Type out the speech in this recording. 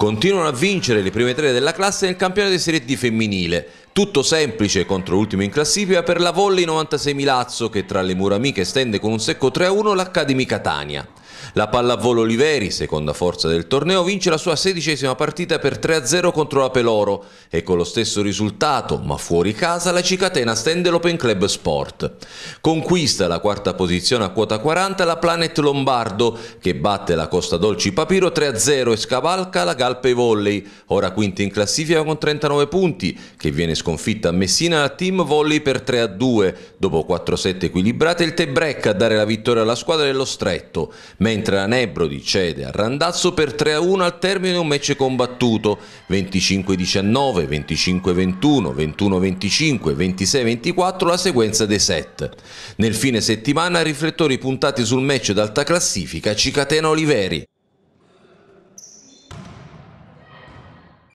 Continuano a vincere le prime tre della classe nel campionato di Serie D femminile. Tutto semplice contro l'ultimo in classifica per la volley 96 Milazzo che tra le mura amiche stende con un secco 3-1 l'Accademia Catania. La pallavolo Oliveri, seconda forza del torneo, vince la sua sedicesima partita per 3-0 contro la Peloro e con lo stesso risultato, ma fuori casa, la Cicatena stende l'Open Club Sport. Conquista la quarta posizione a quota 40 la Planet Lombardo che batte la Costa Dolci Papiro 3-0 e scavalca la Galpe Volley, ora quinta in classifica con 39 punti, che viene sconfitta a Messina la Team Volley per 3-2, dopo 4-7 equilibrate il Tebrecca a dare la vittoria alla squadra dello Stretto mentre la Nebrodi cede a Randazzo per 3-1 al termine di un match combattuto 25-19, 25-21, 21-25, 26-24 la sequenza dei set. Nel fine settimana riflettori puntati sul match d'alta classifica Cicatena Oliveri